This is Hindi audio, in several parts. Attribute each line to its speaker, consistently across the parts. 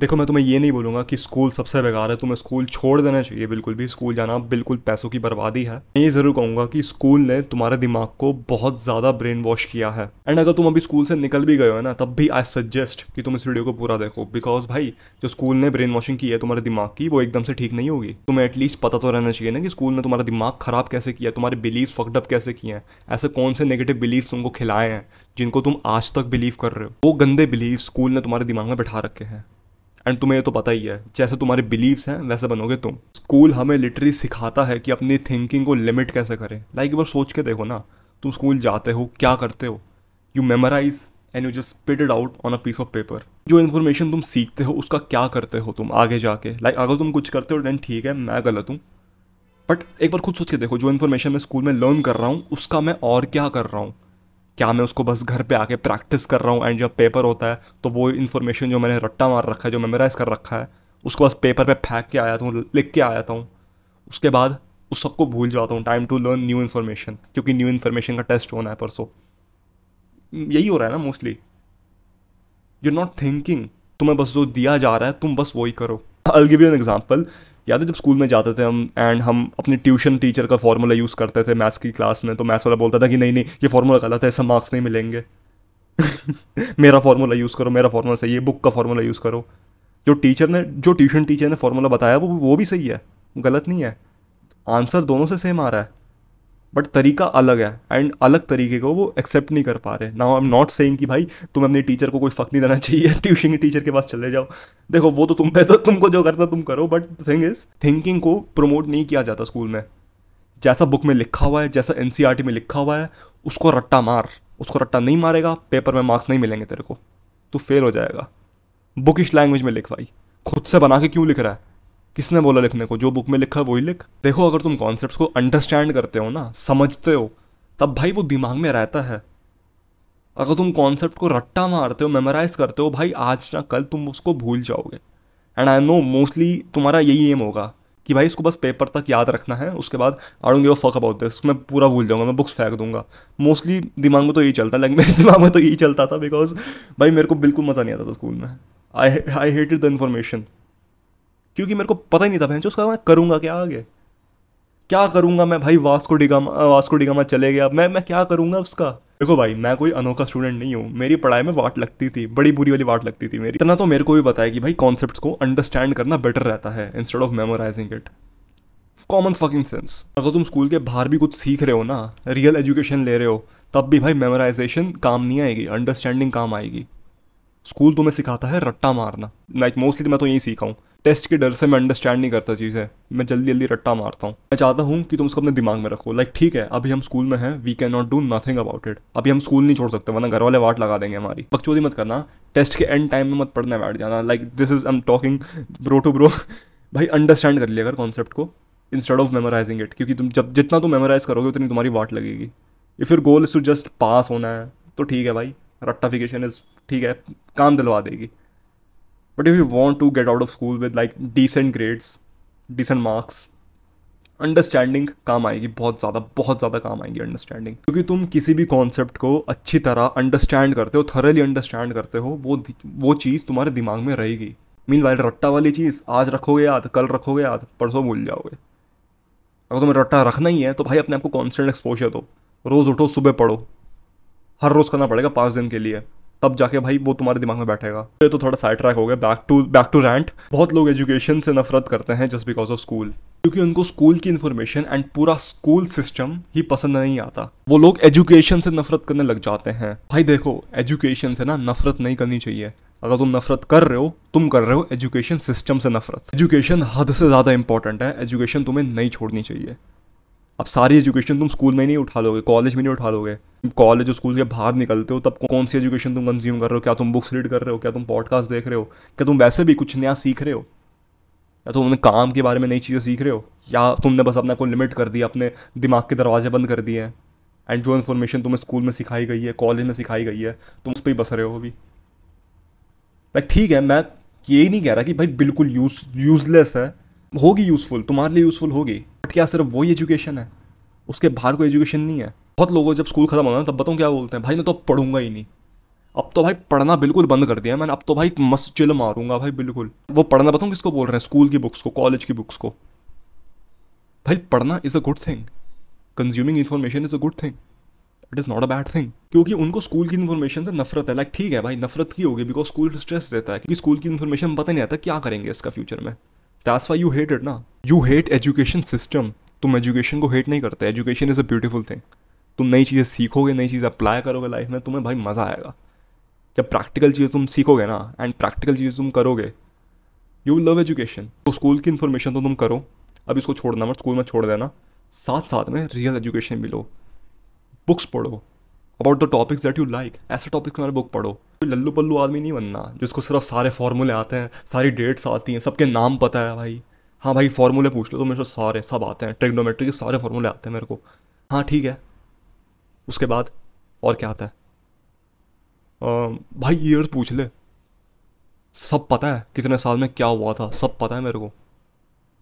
Speaker 1: देखो मैं तुम्हें ये नहीं बोलूँगा कि स्कूल सबसे बेकार है तुम्हें स्कूल छोड़ देना चाहिए बिल्कुल भी स्कूल जाना बिल्कुल पैसों की बर्बादी है मैं ये ज़रूर कहूँगा कि स्कूल ने तुम्हारे दिमाग को बहुत ज़्यादा ब्रेन वॉश किया है एंड अगर तुम अभी स्कूल से निकल भी गए हो ना तब भी आई सजेस्ट कि तुम इस वीडियो को पूरा देखो बिकॉज भाई जो स्कूल ने ब्रेन वॉशिंग की है तुम्हारे दिमाग की वो एकदम से ठीक नहीं होगी तुम्हें एटलीस्ट पता तो रहना चाहिए ना कि स्कूल ने तुम्हारा दिमाग खराब कैसे किया तुम्हारे बिलीव फकडअप कैसे किए हैं ऐसे कौन से नेगेटिव बिलीव तुमको खिलाए हैं जिनको तुम आज तक बिलीव कर रहे हो वो गंदे बिलीव स्कूल ने तुम्हारे दिमाग में बैठा रखे हैं एंड तुम्हें ये तो पता ही है जैसे तुम्हारे बिलीव्स हैं वैसे बनोगे तुम स्कूल हमें लिटरली सिखाता है कि अपनी थिंकिंग को लिमिट कैसे करें लाइक एक बार सोच के देखो ना तुम स्कूल जाते हो क्या करते हो you memorize and you just spit out on a piece of paper जो इन्फॉर्मेशन तुम सीखते हो उसका क्या करते हो तुम आगे जाके लाइक like, अगर तुम कुछ करते हो देन ठीक है मैं गलत हूँ बट एक बार खुद सोच के देखो जो इन्फॉर्मेशन मैं स्कूल में लर्न कर रहा हूँ उसका मैं और क्या कर रहा हूँ क्या मैं उसको बस घर पे आके प्रैक्टिस कर रहा हूँ एंड जब पेपर होता है तो वो इन्फॉर्मेशन जो मैंने रट्टा मार रखा है जो मेमोराइज़ कर रखा है उसको बस पेपर पे फेंक के आया हूँ लिख के आया था हूँ उसके बाद उस सबको भूल जाता हूँ time to learn new information क्योंकि न्यू इन्फॉर्मेशन का टेस्ट होना है परसों यही हो रहा है ना मोस्टली यू नॉट थिंकिंग तुम्हें बस जो दिया जा रहा है तुम बस वही करो I give you an example याद है जब स्कूल में जाते थे हम एंड हम अपनी ट्यूशन टीचर का फॉर्मूला यूज़ करते थे मैथ्स की क्लास में तो मैथ्स वाला बोलता था कि नहीं नहीं ये फॉर्मूला गलत है ऐसा मार्क्स नहीं मिलेंगे मेरा फार्मूला यूज़ करो मेरा फार्मूला सही है बुक का फार्मूला यूज़ करो जो टीचर ने जो ट्यूशन टीचर ने फार्मूला बताया वो वो भी सही है गलत नहीं है आंसर दोनों से सेम आ रहा है बट तरीका अलग है एंड अलग तरीके को वो एक्सेप्ट नहीं कर पा रहे now I am not saying कि भाई तुम अपने टीचर को कोई फक नहीं देना चाहिए ट्यूशन के टीचर के पास चले जाओ देखो वो तो तुम पे तो तुमको जो करता तुम करो बट थिंग इज थिंकिंग को प्रमोट नहीं किया जाता स्कूल में जैसा बुक में लिखा हुआ है जैसा एन e में लिखा हुआ है उसको रट्टा मार उसको रट्टा नहीं मारेगा पेपर में मार्क्स नहीं मिलेंगे तेरे को तो फेल हो जाएगा बुकिश लैंग्वेज में लिखवाई खुद से बना के क्यों लिख रहा है किसने बोला लिखने को जो बुक में लिखा है वही लिख देखो अगर तुम कॉन्सेप्ट को अंडरस्टैंड करते हो ना समझते हो तब भाई वो दिमाग में रहता है अगर तुम कॉन्सेप्ट को रट्टा मारते हो मेमोराइज करते हो भाई आज ना कल तुम उसको भूल जाओगे एंड आई नो मोस्टली तुम्हारा यही एम होगा कि भाई इसको बस पेपर तक याद रखना है उसके बाद आड़ूंगे वो फक अबाउट दिस मैं पूरा भूल जाऊंगा मैं बुक्स फेंक दूंगा मोस्टली दिमाग में तो यही चलता है लाइक मेरे दिमाग में तो यही चलता था बिकॉज भाई मेरे को बिल्कुल मज़ा नहीं आता था स्कूल में I I hated the information क्योंकि मेरे को पता ही नहीं था भैंस उसका मैं करूँगा क्या आगे क्या करूँगा मैं भाई वास्को डिगामा वास्को डिगामा चले गया मैं मैं क्या करूँगा उसका देखो भाई मैं कोई अनोखा स्टूडेंट नहीं हूँ मेरी पढ़ाई में वाट लगती थी बड़ी बुरी वाली वाट लगती थी मेरी इतना तो मेरे को भी बताया कि भाई कॉन्सेप्ट को अंडरस्टैंड करना बेटर रहता है instead of memorizing it common fucking sense अगर तुम स्कूल के बाहर भी कुछ सीख रहे हो ना रियल एजुकेशन ले रहे हो तब भी भाई मेमोराइजेशन काम नहीं आएगी अंडरस्टैंडिंग काम आएगी स्कूल तुम्हें सिखाता है रट्टा मारना लाइक मोस्टली तो मैं तो यही सीखा हूँ टेस्ट के डर से मैं अंडरस्टैंड नहीं करता चीज़ें मैं जल्दी जल्दी रट्टा मारता हूँ मैं चाहता हूँ कि तुम उसको अपने दिमाग में रखो लाइक like, ठीक है अभी हम स्कूल में हैं we can not do nothing about it अभी हम स्कूल नहीं छोड़ सकते वरना घर वाले वाट लगा देंगे हमारी बकचोदी मत करना टेस्ट के एंड टाइम में मत पढ़ने बैठ जाना like this is I am talking bro to bro भाई अंडरस्टैंड कर लिया अगर कॉन्सेप्ट को इंस्टेड ऑफ मेमोराइजिंग इट क्योंकि तुम जब जितना तुम मेमोराइज करोगे उतनी तुम्हारी वाट लगेगी if your goal is to just pass होना है तो ठीक है भाई रट्टाफिकेशन इज़ ठीक है काम दिलवा देगी but if you want to get out of school with like decent grades decent marks understanding काम आएगी बहुत ज़्यादा बहुत ज़्यादा काम आएगी अंडरस्टैंडिंग क्योंकि तुम किसी भी कॉन्सेप्ट को अच्छी तरह अंडरस्टैंड करते हो थरली अंडरस्टैंड करते हो वो वो चीज़ तुम्हारे दिमाग में रहेगी मीन वाइल रट्टा वाली चीज़ आज रखोगे याद कल रखोगे याद परसों भूल जाओगे अगर तुम्हें रट्टा रखना ही है तो भाई अपने आप को कॉन्स्टेंट एक्सपोजर दो रोज़ उठो सुबह पढ़ो हर रोज़ करना पड़ेगा पाँच दिन के लिए तब जाके भाई वो तुम्हारे दिमाग में बैठेगा ये तो थोड़ा साइड ट्रैक हो गया back to back to rant बहुत लोग एजुकेशन से नफरत करते हैं जस्ट बिकॉज ऑफ स्कूल क्योंकि उनको स्कूल की इन्फॉर्मेशन एंड पूरा स्कूल सिस्टम ही पसंद नहीं आता वो लोग एजुकेशन से नफरत करने लग जाते हैं भाई देखो एजुकेशन से ना नफरत नहीं करनी चाहिए अगर तुम नफरत कर रहे हो तुम कर रहे हो एजुकेशन सिस्टम से नफरत एजुकेशन हद से ज़्यादा इंपॉर्टेंट है एजुकेशन तुम्हें नहीं छोड़नी चाहिए अब सारी एजुकेशन तुम स्कूल में नहीं उठा लोगे कॉलेज में नहीं उठा लोगे कॉलेज स्कूल के बाहर निकलते हो तब कौन सी एजुकेशन तुम कंज्यूम कर रहे हो क्या तुम बुक्स रीड कर रहे हो क्या तुम पॉडकास्ट देख रहे हो क्या तुम वैसे भी कुछ नया सीख रहे हो या तुम अपने काम के बारे में नई चीज़ें सीख रहे हो या तुमने बस अपना को लिमिट कर दिया अपने दिमाग के दरवाजे बंद कर दिए हैं एंड जो इन्फॉर्मेशन तुम्हें स्कूल में सिखाई गई है कॉलेज में सिखाई गई है तुम उस पर ही बस रहे हो अभी भाई ठीक है मैं ये नहीं कह रहा कि भाई बिल्कुल यूज यूजलेस है होगी यूज़फुल तुम्हारे लिए यूज़फुल होगी बट क्या सिर्फ वही एजुकेशन है उसके बाहर कोई एजुकेशन नहीं है बहुत लोगों जब स्कूल खत्म होना तब बताऊँ क्या बोलते हैं भाई मैं तो पढ़ूंगा ही नहीं अब तो भाई पढ़ना बिल्कुल बंद कर दिया मैंने अब तो भाई मस्त चिल मारूंगा भाई बिल्कुल वो पढ़ना बताऊँ किसको बोल रहे हैं स्कूल की बुक्स को कॉलेज की बुक्स को भाई पढ़ना is a good thing consuming information is a good thing it is not a bad thing क्योंकि उनको स्कूल की इन्फॉर्मेशन से नफरत है लाइक ठीक है भाई नफरत की होगी बिकॉज स्कूल स्ट्रेस देता है क्योंकि स्कूल की इन्फॉर्मेशन पता नहीं आता क्या करेंगे इसका फ्यूचर में that's why you hate it ना यू हेट एजुकेशन सिस्टम तुम एजुकेशन को हेट नहीं करते education is a beautiful thing तुम नई चीज़ें सीखोगे नई चीज़ें अप्लाई करोगे लाइफ में तुम्हें भाई मज़ा आएगा जब प्रैक्टिकल चीज़ें तुम सीखोगे ना एंड प्रैक्टिकल चीज़ें तुम करोगे यू लव एजुकेशन तो स्कूल की इन्फॉर्मेशन तो तुम करो अब इसको छोड़ना मत स्कूल में छोड़ देना साथ साथ में रियल एजुकेशन भी लो बुक्स पढ़ो about the topics that you like ऐसे टॉपिक्स में बुक पढ़ो लल्लू पल्लू आदमी नहीं बनना जिसको सिर्फ सारे फॉर्मूले आते हैं सारी डेट्स आती हैं सबके नाम पता है भाई हाँ भाई फॉर्मूले पूछ लो तो मेरे को सारे सब आते हैं ट्रिग्नोमेट्री के सारे फॉर्मूले आते हैं मेरे को हाँ ठीक है उसके बाद और क्या आता है आ, भाई ईयर्स पूछ ले सब पता है कितने साल में क्या हुआ था सब पता है मेरे को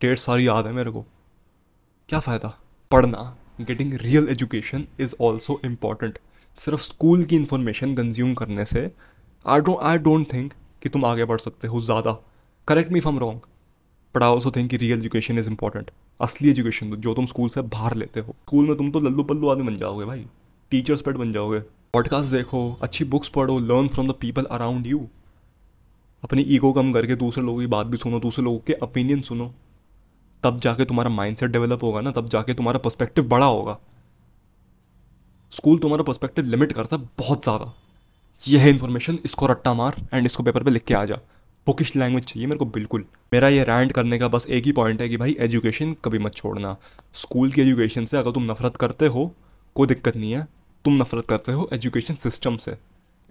Speaker 1: डेढ़ साल याद है मेरे को क्या फ़ायदा पढ़ना getting real education is also important सिर्फ स्कूल की इंफॉर्मेशन कंज्यूम करने से I don't I don't think कि तुम आगे बढ़ सकते हो ज़्यादा correct me from wrong but I also think real education is important असली एजुकेशन जो तुम स्कूल से बाहर लेते हो स्कूल में तुम तो लल्लू पल्लू आदमी बन जाओगे भाई टीचर्स पेट बन जाओगे पॉडकास्ट देखो अच्छी बुक्स पढ़ो learn from the people around you अपनी ईगो कम करके दूसरे लोगों की बात भी सुनो दूसरे लोगों के ओपिनियन सुनो तब जाके तुम्हारा माइंडसेट डेवलप होगा ना तब जाके तुम्हारा पर्सपेक्टिव बड़ा होगा स्कूल तुम्हारा पर्सपेक्टिव लिमिट करता है बहुत ज़्यादा यह है इन्फॉर्मेशन इसको रट्टा मार एंड इसको पेपर पे लिख के आ जा बुकिश लैंग्वेज चाहिए मेरे को बिल्कुल मेरा ये रैंड करने का बस एक ही पॉइंट है कि भाई एजुकेशन कभी मत छोड़ना स्कूल की एजुकेशन से अगर तुम नफरत करते हो कोई दिक्कत नहीं है तुम नफरत करते हो एजुकेशन सिस्टम से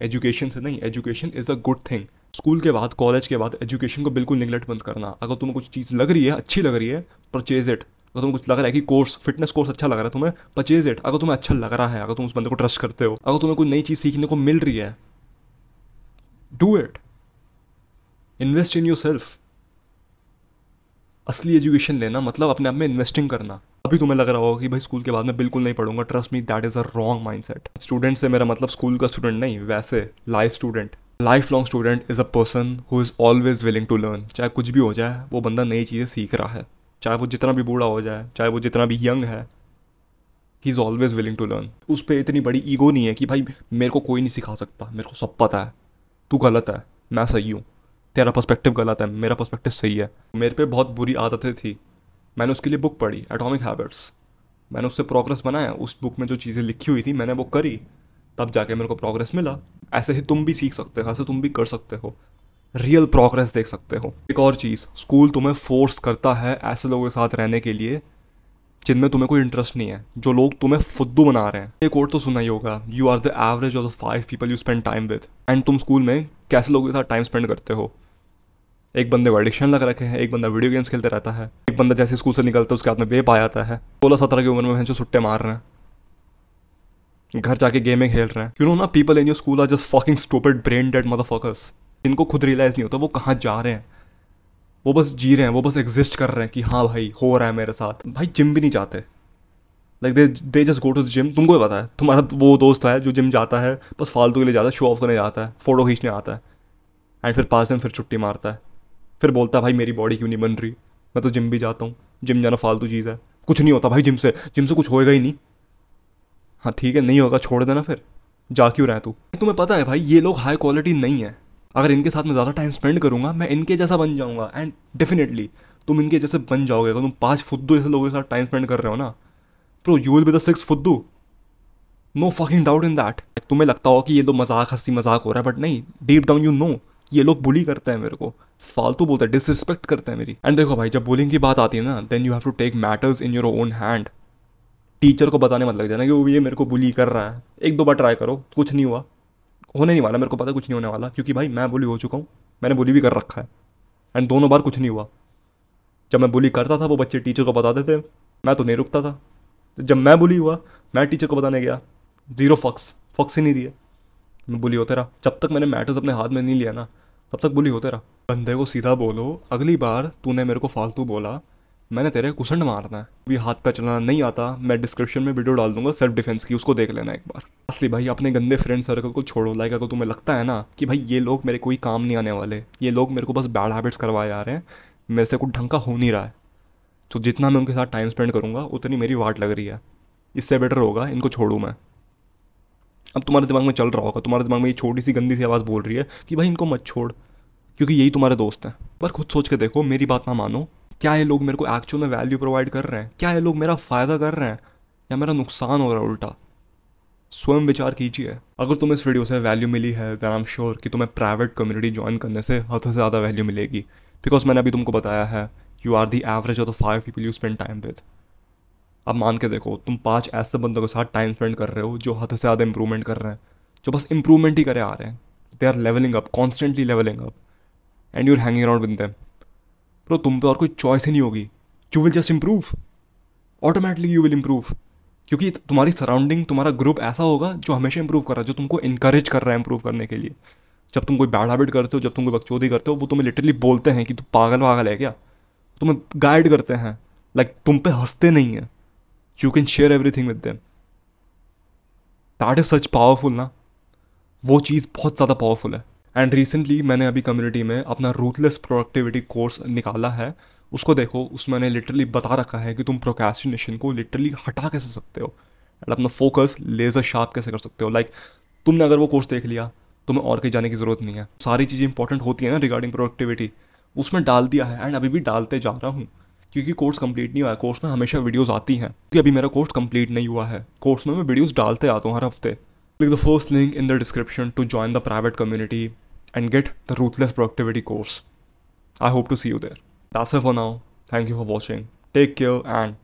Speaker 1: एजुकेशन से नहीं education is a good thing school के बाद कॉलेज के बाद एजुकेशन को बिल्कुल निगलेक्ट बंद करना अगर तुम्हें कुछ चीज़ लग रही है अच्छी लग रही है परचेज इट अगर तुम्हें कुछ लग रहा है कि कोर्स फिटनेस कोर्स अच्छा लग रहा है तुम्हें परचेज इट अगर तुम्हें अच्छा लग रहा है अगर तुम उस बंदे को ट्रस्ट करते हो अगर तुम्हें कोई नई चीज़ सीखने को मिल रही है do it invest in yourself असली एजुकेशन लेना मतलब अपने आप में इन्वेस्टिंग करना अभी तुम्हें लग रहा होगा कि भाई स्कूल के बाद मैं बिल्कुल नहीं पढ़ूंगा trust me that is a wrong mindset student से मेरा मतलब स्कूल का स्टूडेंट नहीं वैसे life student lifelong student is a person who is always willing to learn चाहे कुछ भी हो जाए वो बंदा नई चीज़ें सीख रहा है चाहे वो जितना भी बूढ़ा हो जाए चाहे वो जितना भी यंग है he is always willing to learn उस पर इतनी बड़ी ईगो नहीं है कि भाई मेरे को कोई नहीं सिखा सकता मेरे को सब पता है तू गलत है मैं सही हूँ तेरा पर्सपेक्टिव गलत है मेरा पर्सपेक्टिव सही है मेरे पे बहुत बुरी आदतें थी मैंने उसके लिए बुक पढ़ी एटॉमिक हैबिट्स मैंने उससे प्रोग्रेस बनाया उस बुक में जो चीज़ें लिखी हुई थी मैंने वो करी तब जाके मेरे को प्रोग्रेस मिला ऐसे ही तुम भी सीख सकते हो ऐसे तुम भी कर सकते हो रियल प्रोग्रेस देख सकते हो एक और चीज़ स्कूल तुम्हें फोर्स करता है ऐसे लोगों के साथ रहने के लिए जिनमें तुम्हें कोई इंटरेस्ट नहीं है जो लोग तुम्हें फुद्दू बना रहे हैं एक और तो सुना ही होगा you are the average of the five people you spend time with and तुम स्कूल में कैसे लोगों के साथ टाइम स्पेंड करते हो एक बंदे को एडिक्शन लग रखे हैं एक बंदा वीडियो गेम्स खेलते रहता है एक बंदा जैसे स्कूल से निकलता है उसके हाथ में वेप आ जाता है सोलह सत्रह की उम्र में जो सुट्टे मार रहे हैं घर जाके गेमें खेल रहे हैं क्यों नो ना people in your school are just fucking stupid brain dead motherfuckers जिनको खुद रियलाइज़ नहीं होता वो कहाँ जा रहे हैं वो बस जी रहे हैं वो बस एग्जिस्ट कर रहे हैं कि हाँ भाई हो रहा है मेरे साथ भाई जिम भी नहीं जाते like they they just go to gym तुमको पता है तुम्हारा वो दोस्त है जो जिम जाता है बस फालतू के लिए जाता है शो ऑफ करने जाता है फ़ोटो खींचने आता है एंड फिर पाँच दिन फिर छुट्टी मारता है फिर बोलता है भाई मेरी बॉडी क्यों नहीं बन रही मैं तो जिम भी जाता हूँ जिम जाना फालतू चीज़ है कुछ नहीं होता भाई जिम से जिम से कुछ होएगा ही नहीं हाँ ठीक है नहीं होगा छोड़ देना फिर जा क्यों रहे तू तुम्हें पता है भाई ये लोग हाई क्वालिटी नहीं है अगर इनके साथ मैं ज़्यादा टाइम स्पेंड करूँगा मैं इनके जैसा बन जाऊँगा एंड डेफिनेटली तुम इनके जैसे बन जाओगे अगर तुम पाँच फुद्दू जैसे लोगों के साथ टाइम स्पेंड कर रहे हो ना pro you will be the six फुद्दू no fucking doubt in that तुम्हें लगता हो कि ये तो मजाक हंसी मजाक हो रहा है बट नहीं डीप डाउन यू नो ये लोग बुली करते हैं मेरे को फालतू बोलते हैं डिसरिस्पेक्ट करते हैं मेरी एंड देखो भाई जब बुलिंग की बात आती है ना then you have to take matters in your own hand teacher को बताने मत लग जाना कि वो ये मेरे को बुली कर रहा है एक दो बार ट्राई करो कुछ नहीं हुआ होने नहीं वाला मेरे को पता कुछ नहीं होने वाला क्योंकि भाई मैं बुली हो चुका हूँ मैंने बुली भी कर रखा है एंड दोनों बार कुछ नहीं हुआ जब मैं बुली करता था वो बच्चे टीचर को बताते थे मैं तो नहीं रुकता था जब मैं बुली हुआ मैं टीचर को बताने गया ज़ीरो फक्स फक्स ही नहीं दिया बुली होते रहा जब तक मैंने मैटर्स अपने हाथ में नहीं लिया ना तब तक बुली होते रहा बंदे को सीधा बोलो अगली बार तूने मेरे को फालतू बोला मैंने तेरे कुसंड मारना है अभी हाथ पे चलाना नहीं आता मैं डिस्क्रिप्शन में वीडियो डाल दूंगा सेल्फ डिफेंस की उसको देख लेना एक बार असली भाई अपने गंदे फ्रेंड सर्कल को छोड़ो लाइक अगर तुम्हें लगता है ना कि भाई ये लोग मेरे कोई काम नहीं आने वाले ये लोग मेरे को बस बैड हैबिट्स करवाए आ रहे हैं मेरे से कुछ ढंग का हो नहीं रहा है तो जितना मैं उनके साथ टाइम स्पेंड करूँगा उतनी मेरी वाट लग रही है इससे बेटर होगा इनको छोड़ूँ मैं अब तुम्हारे दिमाग में चल रहा होगा तुम्हारे दिमाग में ये छोटी सी गंदी सी आवाज़ बोल रही है कि भाई इनको मत छोड़ क्योंकि यही तुम्हारे दोस्त हैं पर खुद सोच के देखो मेरी बात ना मानो क्या ये लोग मेरे को एक्चुअल में वैल्यू प्रोवाइड कर रहे हैं क्या ये लोग मेरा फ़ायदा कर रहे हैं या मेरा नुकसान हो रहा है उल्टा स्वयं विचार कीजिए अगर तुम्हें इस वीडियो से वैल्यू मिली है दैन आई एम श्योर कि तुम्हें प्राइवेट कम्युनिटी ज्वाइन करने से हद से ज़्यादा वैल्यू मिलेगी बिकॉज मैंने अभी तुमको बताया है you are the average of the five people you spend time with अब मान के देखो तुम पाँच ऐसे बंदों के साथ टाइम स्पेंड कर रहे हो जो हद से ज़्यादा इंप्रूवमेंट कर रहे हैं जो बस इंप्रूवमेंट ही करे आ रहे हैं they are levelling up constantly levelling up and you're hanging around with them bro तुम पे और कोई चॉइस ही नहीं होगी you will just improve automatically you will improve क्योंकि तुम्हारी सराउंडिंग तुम्हारा ग्रुप ऐसा होगा जो हमेशा इंप्रूव कर रहा है जो तुमको इंकरेज कर रहा है इंप्रूव करने के लिए जब तुम कोई बैड हैबिट करते हो जब तुम कोई बकचोदी करते हो वो तुम्हें लिटरली बोलते हैं कि तू पागल वागल है क्या तुम्हें गाइड करते हैं लाइक like, तुम पे हंसते नहीं हैं you can share everything with them that is such powerful ना वो चीज़ बहुत ज़्यादा पावरफुल है एंड रिसेंटली मैंने अभी कम्युनिटी में अपना रूथलेस प्रोडक्टिविटी कोर्स निकाला है उसको देखो उसमें मैंने लिटरली बता रखा है कि तुम प्रोकेस्टिनेशन को लिटरली हटा कैसे सकते हो एंड अपना फोकस लेज़र शार्प कैसे कर सकते हो लाइक like, तुमने अगर वो कोर्स देख लिया तो तुम्हें और कहीं जाने की ज़रूरत नहीं है सारी चीज़ें इंपॉर्टेंट होती है ना रिगार्डिंग प्रोडक्टिविटी उसमें डाल दिया है एंड अभी भी डालते जा रहा हूँ क्योंकि कोर्स कंप्लीट नहीं हुआ है कोर्स में हमेशा वीडियोस आती हैं क्योंकि अभी मेरा कोर्स कंप्लीट नहीं हुआ है कोर्स में मैं वीडियोस डालते आता हूँ हर हफ्ते click the first link in the description to join the private community and get the ruthless productivity course I hope to see you there that's for now thank you for watching take care and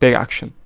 Speaker 1: take action